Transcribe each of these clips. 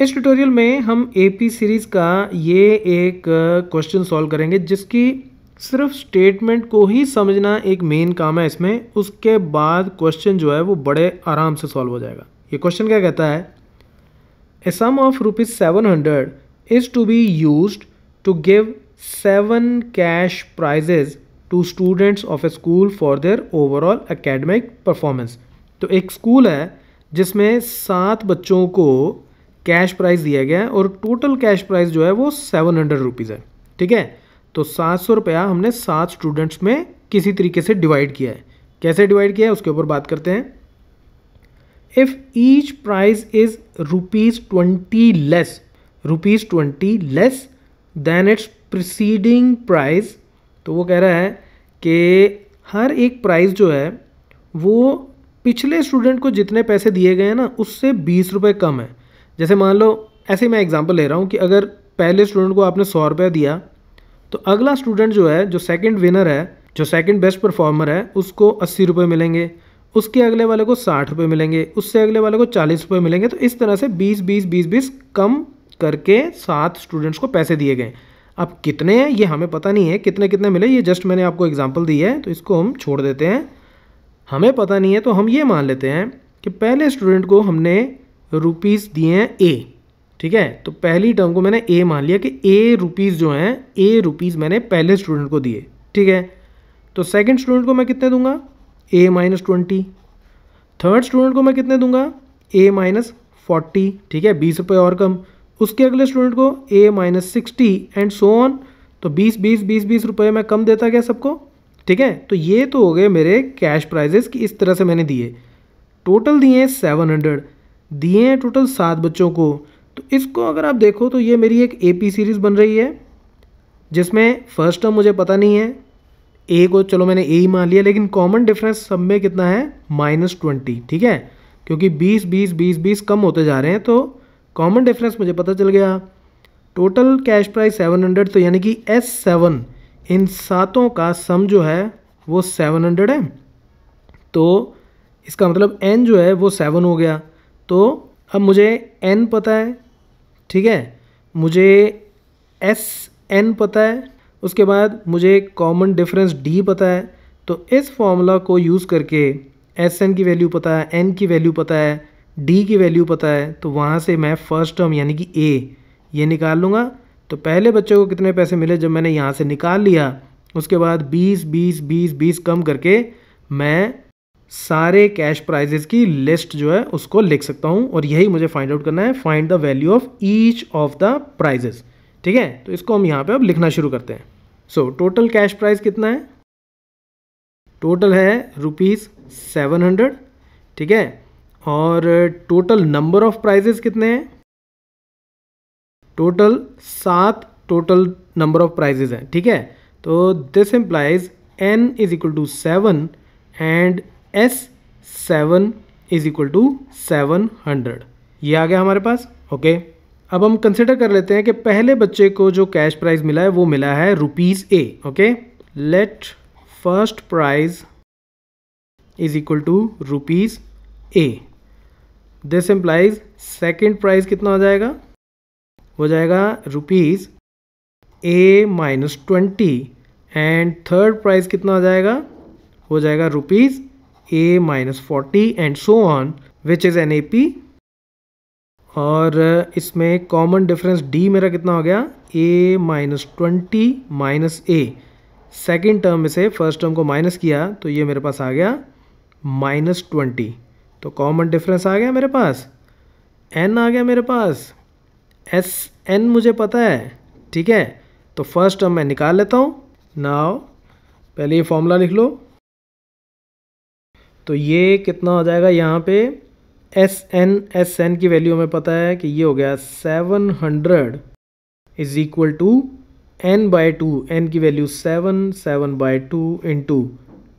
इस ट्यूटोरियल में हम एपी सीरीज़ का ये एक क्वेश्चन सॉल्व करेंगे जिसकी सिर्फ स्टेटमेंट को ही समझना एक मेन काम है इसमें उसके बाद क्वेश्चन जो है वो बड़े आराम से सॉल्व हो जाएगा ये क्वेश्चन क्या कहता है a sum of rupees seven hundred is to be use to give seven cash prizes to students of a school for their overall academic performance तो एक स्कूल है जिसमें सात बच्चों को कैश प्राइस दिया गया है और टोटल कैश प्राइस जो है वो सेवन हंड्रेड रुपीज़ है ठीक है तो सात सौ रुपया हमने सात स्टूडेंट्स में किसी तरीके से डिवाइड किया है कैसे डिवाइड किया है उसके ऊपर बात करते हैं if each price is rupees twenty less rupees twenty less than its preceding price तो वो कह रहा है कि हर एक प्राइस जो है वो पिछले स्टूडेंट को जितने पैसे दिए गए हैं ना उससे बीस रुपये कम है जैसे मान लो ऐसे मैं एग्जांपल ले रहा हूँ कि अगर पहले स्टूडेंट को आपने सौ रुपया दिया तो अगला स्टूडेंट जो है जो सेकंड विनर है जो सेकंड बेस्ट परफॉर्मर है उसको अस्सी रुपये मिलेंगे उसके अगले वाले को साठ रुपये मिलेंगे उससे अगले वाले को चालीस रुपये मिलेंगे तो इस तरह से बीस बीस बीस बीस कम करके सात स्टूडेंट्स को पैसे दिए गए अब कितने हैं ये हमें पता नहीं है कितने कितने मिले ये जस्ट मैंने आपको एग्जाम्पल दी है तो इसको हम छोड़ देते हैं हमें पता नहीं है तो हम ये मान लेते हैं कि पहले स्टूडेंट को हमने रुपीज़ दिए हैं ए ठीक है तो पहली टर्म को मैंने ए मान लिया कि ए रुपीज़ जो हैं ए रुपीज़ मैंने पहले स्टूडेंट को दिए ठीक है तो सेकंड स्टूडेंट को मैं कितने दूंगा a minus twenty third student को मैं कितने दूंगा ए माइनस फोर्टी ठीक है बीस रुपये और कम उसके अगले स्टूडेंट को a minus sixty and so on तो बीस बीस बीस बीस रुपये मैं कम देता गया सबको ठीक है तो ये तो हो गए मेरे कैश प्राइजेस कि इस तरह से मैंने दिए टोटल दिए हैं सेवन हंड्रेड दिए हैं टोटल सात बच्चों को तो इसको अगर आप देखो तो ये मेरी एक ए पी सीरीज़ बन रही है जिसमें फर्स्ट टर्म मुझे पता नहीं है ए को चलो मैंने ए ही मान लिया लेकिन कॉमन डिफरेंस सब में कितना है माइनस ट्वेंटी ठीक है क्योंकि बीस बीस बीस बीस कम होते जा रहे हैं तो कॉमन डिफरेंस मुझे पता चल गया total cash price seven hundred तो यानी कि एस सेवन इन सातों का सम जो है वो सेवन हंड्रेड है तो इसका मतलब एन जो है वो सेवन हो गया तो अब मुझे एन पता है ठीक है मुझे एस एन पता है उसके बाद मुझे कॉमन डिफरेंस डी पता है तो इस फॉर्मूला को यूज़ करके एस एन की वैल्यू पता है एन की वैल्यू पता है डी की वैल्यू पता है तो वहाँ से मैं फर्स्ट टर्म यानी कि ए ये निकाल लूँगा तो पहले बच्चे को कितने पैसे मिले जब मैंने यहाँ से निकाल लिया उसके बाद 20 20 20 20 कम करके मैं सारे कैश प्राइजेज की लिस्ट जो है उसको लिख सकता हूँ और यही मुझे फाइंड आउट करना है find the value of each of the prizes ठीक है तो इसको हम यहाँ पे अब लिखना शुरू करते हैं सो टोटल कैश प्राइस कितना है टोटल है रुपीज़ सेवन हंड्रेड ठीक है और टोटल नंबर ऑफ प्राइजेज कितने हैं टोटल सात टोटल नंबर ऑफ प्राइजेज हैं ठीक है तो this implies n is equal to seven and S seven is equal to seven hundred ये आ गया हमारे पास ओके अब हम कंसिडर कर लेते हैं कि पहले बच्चे को जो कैश प्राइज मिला है वो मिला है rupees a okay let first prize is equal to rupees a this implies second prize कितना हो जाएगा हो जाएगा rupees a minus twenty and third prize कितना हो जाएगा हो जाएगा rupees a forty and so on which is an A P और uh, इसमें कॉमन डिफरेंस डी मेरा कितना हो गया a minus twenty minus a second term में से फर्स्ट टर्म को माइनस किया तो ये मेरे पास आ गया माइनस ट्वेंटी तो कॉमन डिफरेंस आ गया मेरे पास एन आ गया मेरे पास एस एन मुझे पता है ठीक है तो फर्स्ट टर्म मैं निकाल लेता हूँ नाव पहले ये फॉर्मूला लिख लो तो ये कितना हो जाएगा यहाँ पे एस एन एस एन की वैल्यू हमें पता है कि ये हो गया seven hundred is equal to n by two n की value seven seven by two into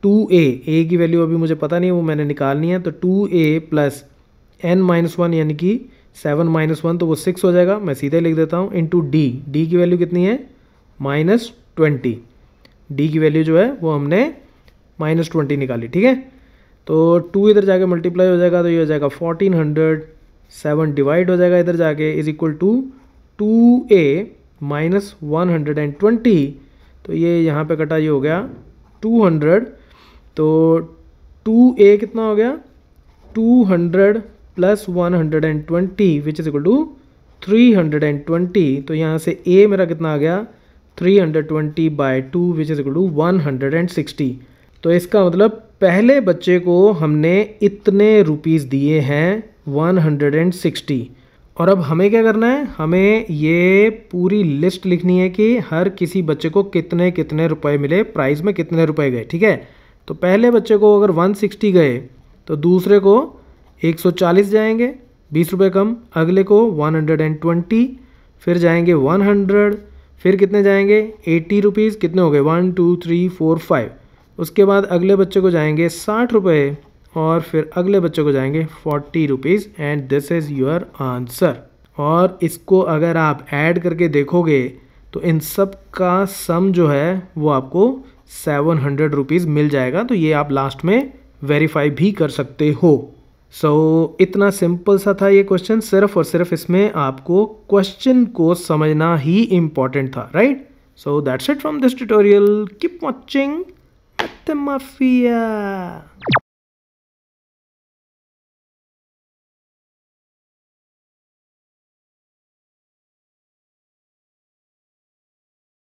two a a की वैल्यू अभी मुझे पता नहीं है वो मैंने निकालनी है तो two a plus n minus one यानी कि सेवन माइनस वन तो वो सिक्स हो जाएगा मैं सीधे लिख देता हूँ इंटू डी डी की वैल्यू कितनी है माइनस ट्वेंटी डी की वैल्यू जो है वो हमने माइनस ट्वेंटी निकाली ठीक है तो टू इधर जाके मल्टीप्लाई हो जाएगा तो ये हो जाएगा फोर्टीन हंड्रेड सेवन डिवाइड हो जाएगा इधर जाके is equal to two a minus one hundred and twenty तो ये यहाँ पे कटा ये हो गया टू हंड्रेड तो टू ए कितना हो गया two hundred plus one hundred and twenty which is equal to three hundred and twenty तो यहाँ से ए मेरा कितना आ गया three hundred twenty by two which is equal to one hundred and sixty तो इसका मतलब पहले बच्चे को हमने इतने रुपीस दिए हैं 160 और अब हमें क्या करना है हमें ये पूरी लिस्ट लिखनी है कि हर किसी बच्चे को कितने कितने रुपए मिले प्राइस में कितने रुपए गए ठीक है तो पहले बच्चे को अगर 160 गए तो दूसरे को 140 जाएंगे 20 रुपए कम अगले को 120 फिर जाएंगे 100 फिर कितने जाएंगे एट्टी रुपीज़ कितने हो गए one two three four five उसके बाद अगले बच्चे को जाएंगे साठ रुपये और फिर अगले बच्चे को जाएंगे forty rupees and this is your answer और इसको अगर आप ऐड करके देखोगे तो इन सब का सम जो है वो आपको सेवन हंड्रेड रुपीज़ मिल जाएगा तो ये आप लास्ट में वेरीफाई भी कर सकते हो सो so, इतना सिंपल सा था ये क्वेश्चन सिर्फ और सिर्फ इसमें आपको क्वेश्चन को समझना ही इम्पॉर्टेंट था right so that's it from this tutorial keep watching Até mafia